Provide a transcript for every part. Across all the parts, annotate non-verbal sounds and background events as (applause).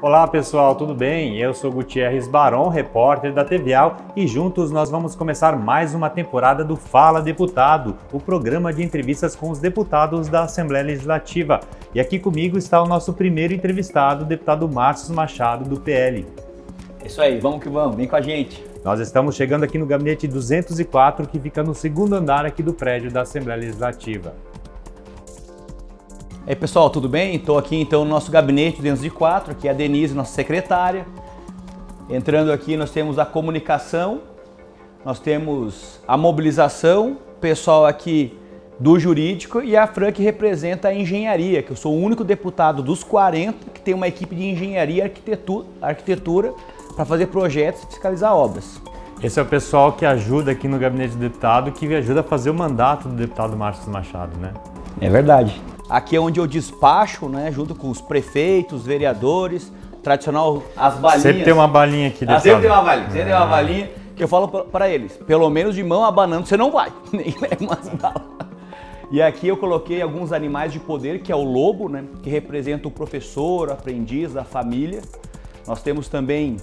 Olá pessoal, tudo bem? Eu sou Gutierrez Baron, repórter da TVAL e juntos nós vamos começar mais uma temporada do Fala Deputado, o programa de entrevistas com os deputados da Assembleia Legislativa. E aqui comigo está o nosso primeiro entrevistado, o deputado Márcio Machado, do PL. É isso aí, vamos que vamos, vem com a gente. Nós estamos chegando aqui no gabinete 204, que fica no segundo andar aqui do prédio da Assembleia Legislativa. Aí pessoal, tudo bem? Estou aqui então no nosso gabinete 204, que é a Denise, nossa secretária. Entrando aqui nós temos a comunicação, nós temos a mobilização, pessoal aqui do jurídico e a Fran que representa a engenharia, que eu sou o único deputado dos 40 que tem uma equipe de engenharia e arquitetura, arquitetura para fazer projetos e fiscalizar obras. Esse é o pessoal que ajuda aqui no gabinete do deputado, que ajuda a fazer o mandato do deputado Márcio Machado, né? É verdade. Aqui é onde eu despacho, né, junto com os prefeitos, vereadores, tradicional, as balinhas. Sempre tem uma balinha aqui ah, dentro. sempre tem uma balinha, sempre tem uma é. balinha. Que eu falo para eles, pelo menos de mão abanando você não vai, (laughs) nem leva umas balas. E aqui eu coloquei alguns animais de poder, que é o lobo, né, que representa o professor, o aprendiz, a família. Nós temos também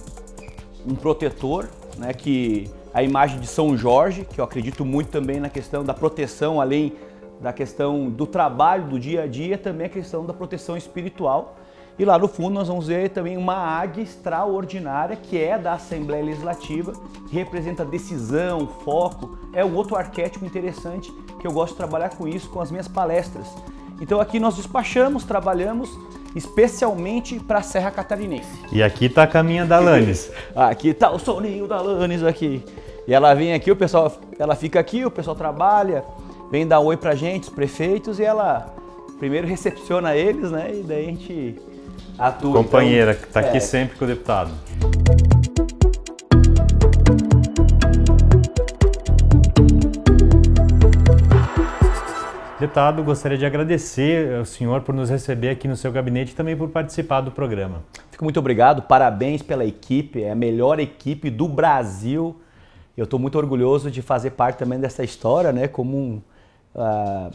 um protetor, né, que a imagem de São Jorge, que eu acredito muito também na questão da proteção além da questão do trabalho do dia a dia, também a questão da proteção espiritual. E lá no fundo nós vamos ver também uma águia extraordinária que é da Assembleia Legislativa, representa decisão, foco, é um outro arquétipo interessante que eu gosto de trabalhar com isso com as minhas palestras. Então aqui nós despachamos, trabalhamos especialmente para a Serra Catarinense. E aqui está a caminha da Lanes. (laughs) aqui está o soninho da Lanes aqui. E ela vem aqui, o pessoal, ela fica aqui, o pessoal trabalha, vem dar oi pra gente, os prefeitos, e ela primeiro recepciona eles, né? E daí a gente atua. Então. Companheira, então, que tá é. aqui sempre com o deputado. Deputado, gostaria de agradecer ao senhor por nos receber aqui no seu gabinete e também por participar do programa. Fico muito obrigado, parabéns pela equipe, é a melhor equipe do Brasil. Eu estou muito orgulhoso de fazer parte também dessa história, né? Como um, uh,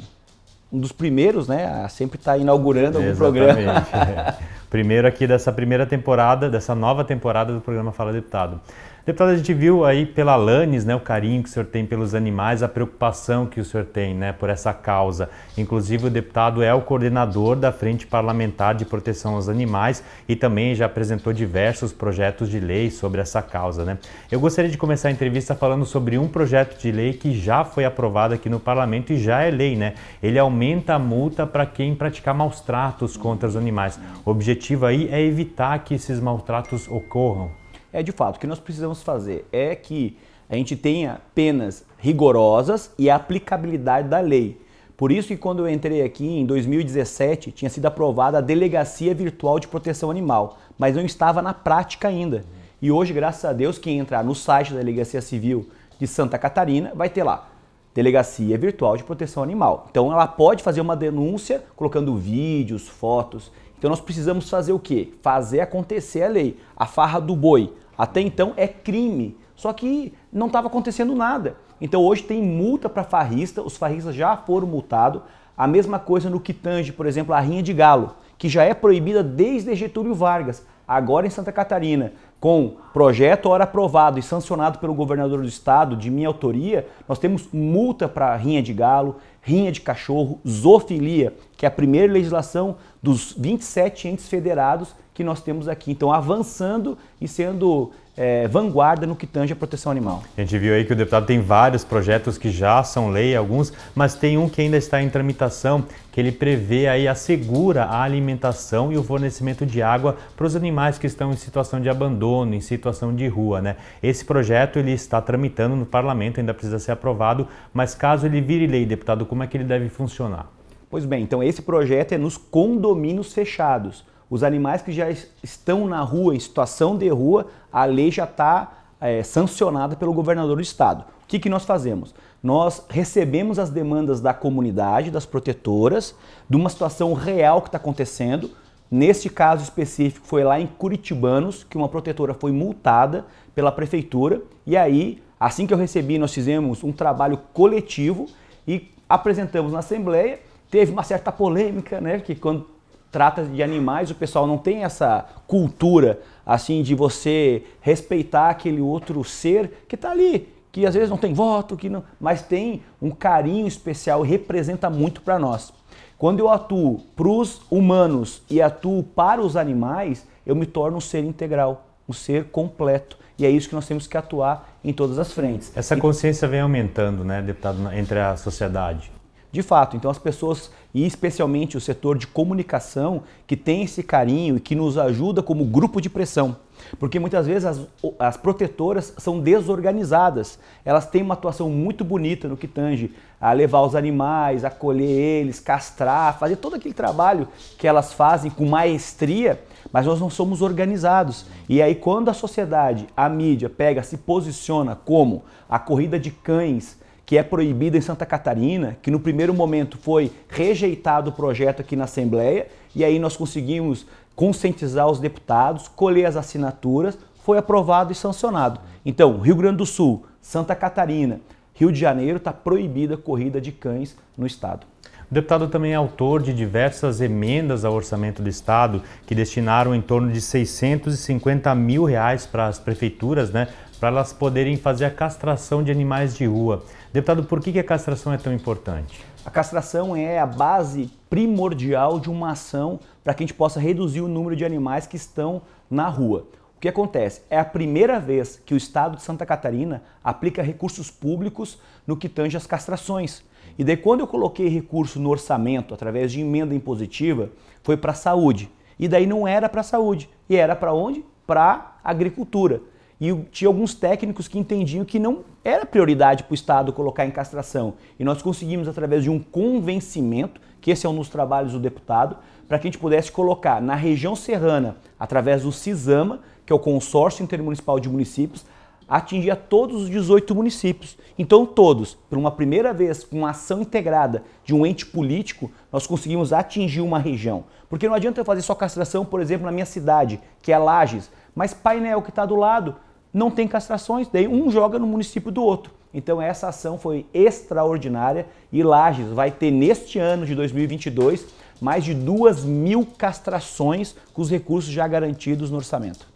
um dos primeiros, né? A sempre estar tá inaugurando algum Exatamente. programa. (laughs) Primeiro aqui dessa primeira temporada, dessa nova temporada do programa Fala Deputado. Deputado, a gente viu aí pela Lanes, né, o carinho que o senhor tem pelos animais, a preocupação que o senhor tem, né, por essa causa. Inclusive o deputado é o coordenador da Frente Parlamentar de Proteção aos Animais e também já apresentou diversos projetos de lei sobre essa causa, né? Eu gostaria de começar a entrevista falando sobre um projeto de lei que já foi aprovado aqui no parlamento e já é lei, né? Ele aumenta a multa para quem praticar maus tratos contra os animais. O objetivo aí é evitar que esses maltratos ocorram é de fato o que nós precisamos fazer é que a gente tenha penas rigorosas e a aplicabilidade da lei. Por isso que quando eu entrei aqui em 2017, tinha sido aprovada a Delegacia Virtual de Proteção Animal, mas não estava na prática ainda. E hoje, graças a Deus, quem entrar no site da Delegacia Civil de Santa Catarina vai ter lá Delegacia Virtual de Proteção Animal. Então ela pode fazer uma denúncia colocando vídeos, fotos. Então nós precisamos fazer o quê? Fazer acontecer a lei. A farra do boi, até então é crime. Só que não estava acontecendo nada. Então hoje tem multa para farrista, os farristas já foram multados. A mesma coisa no que tange, por exemplo, a rinha de galo, que já é proibida desde Getúlio Vargas, agora em Santa Catarina com projeto hora aprovado e sancionado pelo governador do estado, de minha autoria, nós temos multa para rinha de galo, rinha de cachorro, zoofilia, que é a primeira legislação dos 27 entes federados que nós temos aqui. Então, avançando e sendo é, vanguarda no que tange a proteção animal. A gente viu aí que o deputado tem vários projetos que já são lei, alguns, mas tem um que ainda está em tramitação, que ele prevê aí, assegura a alimentação e o fornecimento de água para os animais que estão em situação de abandono, em situação de rua, né? Esse projeto ele está tramitando no parlamento, ainda precisa ser aprovado, mas caso ele vire lei, deputado, como é que ele deve funcionar? Pois bem, então esse projeto é nos condomínios fechados. Os animais que já estão na rua, em situação de rua, a lei já está é, sancionada pelo governador do estado. O que, que nós fazemos? Nós recebemos as demandas da comunidade, das protetoras, de uma situação real que está acontecendo. Neste caso específico, foi lá em Curitibanos que uma protetora foi multada pela prefeitura. E aí, assim que eu recebi, nós fizemos um trabalho coletivo e apresentamos na Assembleia. Teve uma certa polêmica, né? Que quando trata de animais, o pessoal não tem essa cultura assim de você respeitar aquele outro ser que está ali, que às vezes não tem voto, que não, mas tem um carinho especial, representa muito para nós. Quando eu atuo para os humanos e atuo para os animais, eu me torno um ser integral, um ser completo. E é isso que nós temos que atuar em todas as frentes. Essa consciência vem aumentando, né, deputado, entre a sociedade. De fato, então as pessoas, e especialmente o setor de comunicação, que tem esse carinho e que nos ajuda como grupo de pressão. Porque muitas vezes as, as protetoras são desorganizadas. Elas têm uma atuação muito bonita no que tange a levar os animais, acolher eles, castrar, fazer todo aquele trabalho que elas fazem com maestria, mas nós não somos organizados. E aí, quando a sociedade, a mídia, pega, se posiciona como a corrida de cães que é proibida em Santa Catarina, que no primeiro momento foi rejeitado o projeto aqui na Assembleia, e aí nós conseguimos conscientizar os deputados, colher as assinaturas, foi aprovado e sancionado. Então, Rio Grande do Sul, Santa Catarina, Rio de Janeiro está proibida a corrida de cães no estado. O deputado também é autor de diversas emendas ao orçamento do Estado, que destinaram em torno de 650 mil reais para as prefeituras, né, para elas poderem fazer a castração de animais de rua. Deputado, por que a castração é tão importante? A castração é a base primordial de uma ação para que a gente possa reduzir o número de animais que estão na rua. O que acontece? É a primeira vez que o estado de Santa Catarina aplica recursos públicos no que tange às castrações. E daí, quando eu coloquei recurso no orçamento através de emenda impositiva, foi para a saúde. E daí não era para a saúde. E era para onde? Para a agricultura e tinha alguns técnicos que entendiam que não era prioridade para o Estado colocar em castração. E nós conseguimos, através de um convencimento, que esse é um dos trabalhos do deputado, para que a gente pudesse colocar na região serrana, através do CISAMA, que é o Consórcio Intermunicipal de Municípios, atingir todos os 18 municípios. Então, todos, por uma primeira vez, com uma ação integrada de um ente político, nós conseguimos atingir uma região. Porque não adianta eu fazer só castração, por exemplo, na minha cidade, que é Lages, mas painel que está do lado não tem castrações, daí um joga no município do outro. Então essa ação foi extraordinária e Lages vai ter neste ano de 2022 mais de 2 mil castrações com os recursos já garantidos no orçamento.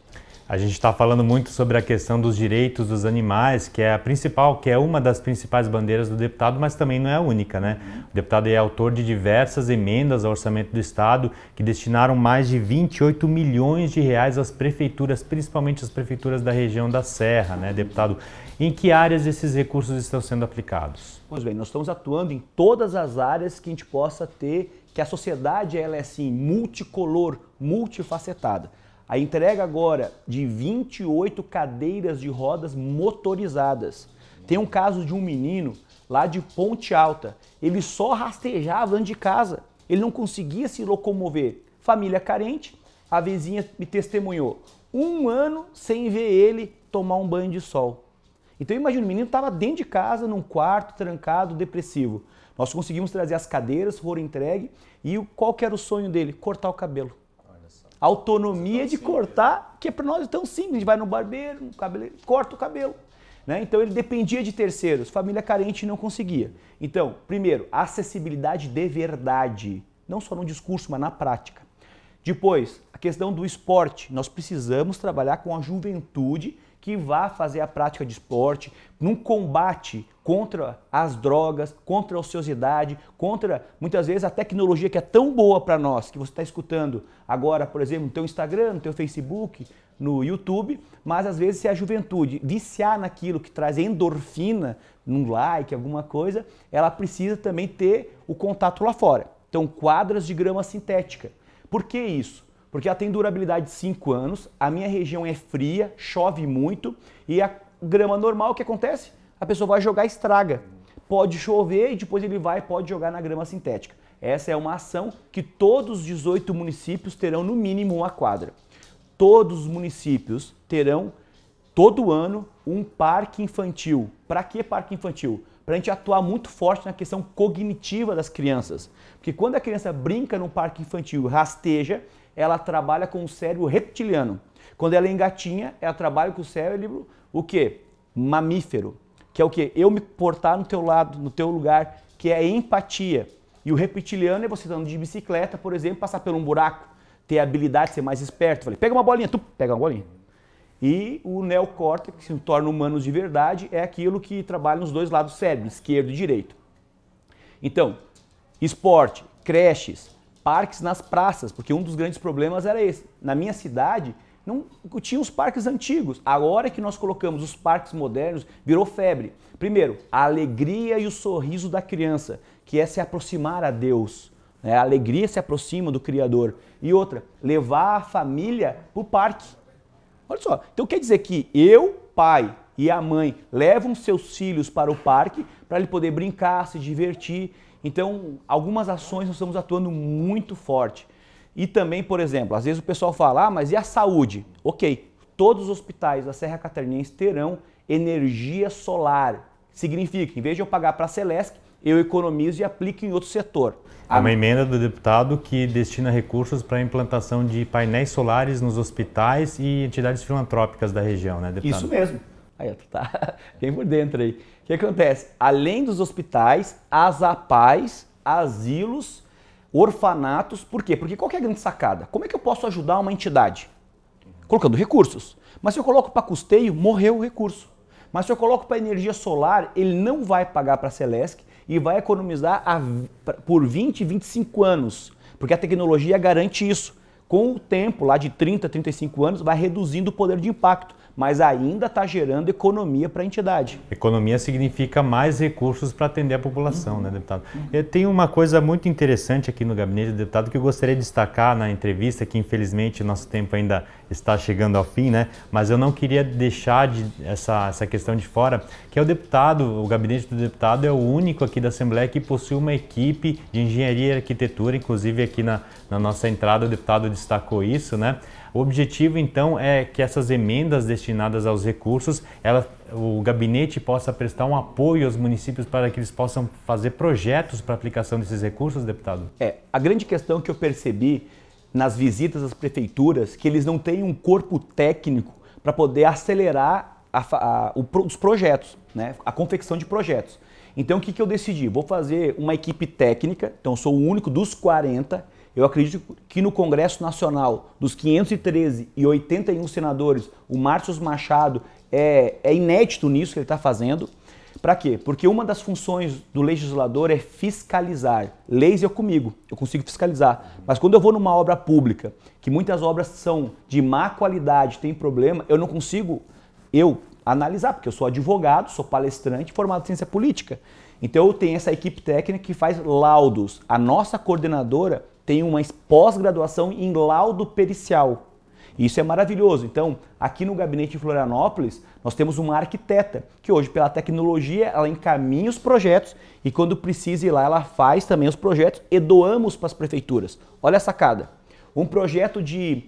A gente está falando muito sobre a questão dos direitos dos animais, que é a principal, que é uma das principais bandeiras do deputado, mas também não é a única, né? O deputado é autor de diversas emendas ao orçamento do Estado que destinaram mais de 28 milhões de reais às prefeituras, principalmente as prefeituras da região da Serra, né, deputado? Em que áreas esses recursos estão sendo aplicados? Pois bem, nós estamos atuando em todas as áreas que a gente possa ter, que a sociedade ela é assim multicolor, multifacetada. A entrega agora de 28 cadeiras de rodas motorizadas. Tem um caso de um menino lá de Ponte Alta. Ele só rastejava dentro de casa. Ele não conseguia se locomover. Família carente, a vizinha me testemunhou. Um ano sem ver ele tomar um banho de sol. Então imagina, o menino estava dentro de casa, num quarto, trancado, depressivo. Nós conseguimos trazer as cadeiras, foram entregue e qual era o sonho dele? Cortar o cabelo autonomia de cortar, que é para nós tão simples. A gente vai no barbeiro, no cabeleireiro, corta o cabelo. Né? Então ele dependia de terceiros, família carente não conseguia. Então, primeiro, acessibilidade de verdade, não só no discurso, mas na prática. Depois, questão do esporte. Nós precisamos trabalhar com a juventude que vá fazer a prática de esporte, num combate contra as drogas, contra a ociosidade, contra muitas vezes a tecnologia que é tão boa para nós, que você está escutando agora, por exemplo, no teu Instagram, no teu Facebook, no YouTube, mas às vezes se a juventude viciar naquilo que traz endorfina, num like, alguma coisa, ela precisa também ter o contato lá fora. Então, quadras de grama sintética. Por que isso? Porque ela tem durabilidade de 5 anos, a minha região é fria, chove muito e a grama normal, o que acontece? A pessoa vai jogar estraga. Pode chover e depois ele vai pode jogar na grama sintética. Essa é uma ação que todos os 18 municípios terão no mínimo uma quadra. Todos os municípios terão todo ano um parque infantil. Para que parque infantil? Para a gente atuar muito forte na questão cognitiva das crianças. Porque quando a criança brinca num parque infantil, rasteja, ela trabalha com o cérebro reptiliano. Quando ela engatinha, ela trabalha com o cérebro o quê? Mamífero, que é o quê? Eu me portar no teu lado, no teu lugar, que é empatia. E o reptiliano é você andando de bicicleta, por exemplo, passar por um buraco, ter a habilidade de ser mais esperto. Falei, pega uma bolinha, tu pega uma bolinha. E o neocórtex, que se torna humanos de verdade, é aquilo que trabalha nos dois lados do cérebro, esquerdo e direito. Então, esporte, creches, parques nas praças, porque um dos grandes problemas era esse. Na minha cidade, não tinha os parques antigos. Agora que nós colocamos os parques modernos, virou febre. Primeiro, a alegria e o sorriso da criança, que é se aproximar a Deus. Né? A alegria se aproxima do Criador. E outra, levar a família para o parque. Olha só, então quer dizer que eu, pai e a mãe, levam seus filhos para o parque para ele poder brincar, se divertir então, algumas ações nós estamos atuando muito forte. E também, por exemplo, às vezes o pessoal fala, ah, mas e a saúde? Ok, todos os hospitais da Serra Catarinense terão energia solar. Significa, em vez de eu pagar para a Celesc, eu economizo e aplico em outro setor. É uma emenda do deputado que destina recursos para a implantação de painéis solares nos hospitais e entidades filantrópicas da região, né, deputado? Isso mesmo. Aí, tu tá (laughs) bem por dentro aí. O que acontece? Além dos hospitais, as APAES, asilos, orfanatos. Por quê? Porque qual é a grande sacada? Como é que eu posso ajudar uma entidade? Colocando recursos. Mas se eu coloco para custeio, morreu o recurso. Mas se eu coloco para energia solar, ele não vai pagar para a Celesc e vai economizar a, por 20, 25 anos. Porque a tecnologia garante isso. Com o tempo, lá de 30, 35 anos, vai reduzindo o poder de impacto mas ainda está gerando economia para a entidade. Economia significa mais recursos para atender a população, uhum. né, deputado? Uhum. Tem uma coisa muito interessante aqui no gabinete do deputado que eu gostaria de destacar na entrevista, que infelizmente nosso tempo ainda está chegando ao fim, né? Mas eu não queria deixar de essa, essa questão de fora, que é o deputado, o gabinete do deputado é o único aqui da Assembleia que possui uma equipe de engenharia e arquitetura, inclusive aqui na, na nossa entrada o deputado destacou isso, né? O objetivo então é que essas emendas destinadas aos recursos, ela, o gabinete possa prestar um apoio aos municípios para que eles possam fazer projetos para aplicação desses recursos, deputado? É, a grande questão que eu percebi nas visitas às prefeituras, que eles não têm um corpo técnico para poder acelerar a, a, o, os projetos, né? a confecção de projetos. Então o que, que eu decidi? Vou fazer uma equipe técnica, então eu sou o único dos 40 eu acredito que no Congresso Nacional, dos 513 e 81 senadores, o Márcio Machado é, é inédito nisso que ele está fazendo. Para quê? Porque uma das funções do legislador é fiscalizar. Leis é comigo, eu consigo fiscalizar. Mas quando eu vou numa obra pública, que muitas obras são de má qualidade, tem problema, eu não consigo, eu, analisar, porque eu sou advogado, sou palestrante formado em ciência política. Então eu tenho essa equipe técnica que faz laudos. A nossa coordenadora tem uma pós-graduação em laudo pericial. Isso é maravilhoso. Então, aqui no gabinete de Florianópolis, nós temos uma arquiteta que hoje, pela tecnologia, ela encaminha os projetos e quando precisa ir lá, ela faz também os projetos e doamos para as prefeituras. Olha a sacada. Um projeto de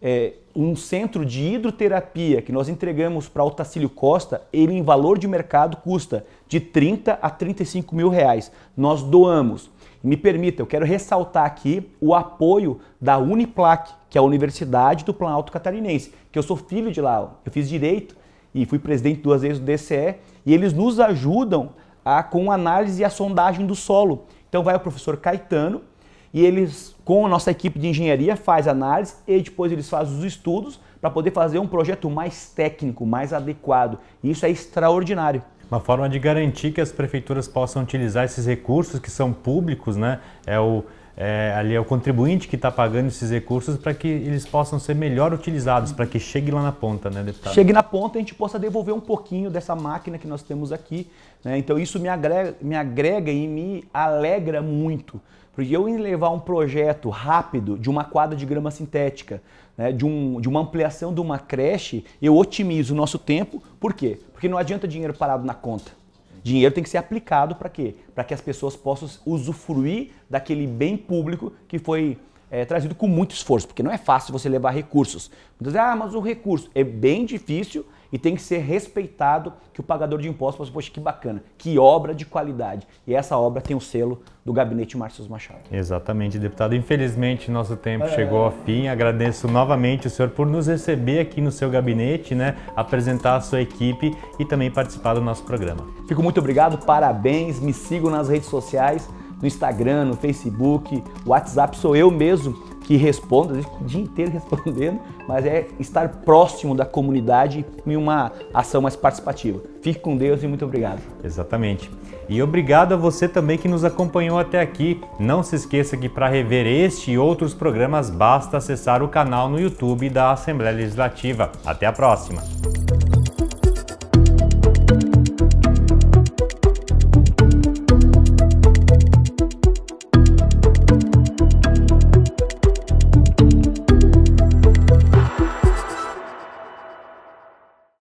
é, um centro de hidroterapia que nós entregamos para o Tacílio Costa, ele em valor de mercado custa de 30 a 35 mil reais. Nós doamos me permita, eu quero ressaltar aqui o apoio da Uniplac, que é a Universidade do Planalto Catarinense, que eu sou filho de lá, eu fiz direito e fui presidente duas vezes do DCE, e eles nos ajudam a, ah, com análise e a sondagem do solo. Então vai o professor Caetano, e eles, com a nossa equipe de engenharia, faz análise e depois eles fazem os estudos para poder fazer um projeto mais técnico, mais adequado. E isso é extraordinário. Uma forma de garantir que as prefeituras possam utilizar esses recursos que são públicos, né? É o é, ali é o contribuinte que está pagando esses recursos para que eles possam ser melhor utilizados, para que chegue lá na ponta, né, deputado? Chegue na ponta e a gente possa devolver um pouquinho dessa máquina que nós temos aqui. Né? Então isso me agrega, me agrega e me alegra muito. Porque eu levar um projeto rápido de uma quadra de grama sintética, né, de, um, de uma ampliação de uma creche, eu otimizo o nosso tempo. Por quê? Porque não adianta dinheiro parado na conta. Dinheiro tem que ser aplicado para quê? Para que as pessoas possam usufruir daquele bem público que foi é, trazido com muito esforço, porque não é fácil você levar recursos. Muitas vezes, ah, mas o recurso é bem difícil e tem que ser respeitado que o pagador de impostos fala, assim, poxa, que bacana, que obra de qualidade. E essa obra tem o selo do gabinete Márcio Machado. Exatamente, deputado. Infelizmente, nosso tempo é. chegou ao fim. Agradeço novamente o senhor por nos receber aqui no seu gabinete, né? apresentar a sua equipe e também participar do nosso programa. Fico muito obrigado, parabéns. Me sigam nas redes sociais, no Instagram, no Facebook, o WhatsApp sou eu mesmo que responda, o dia inteiro (laughs) respondendo, mas é estar próximo da comunidade em uma ação mais participativa. Fique com Deus e muito obrigado. Exatamente. E obrigado a você também que nos acompanhou até aqui. Não se esqueça que para rever este e outros programas basta acessar o canal no YouTube da Assembleia Legislativa. Até a próxima!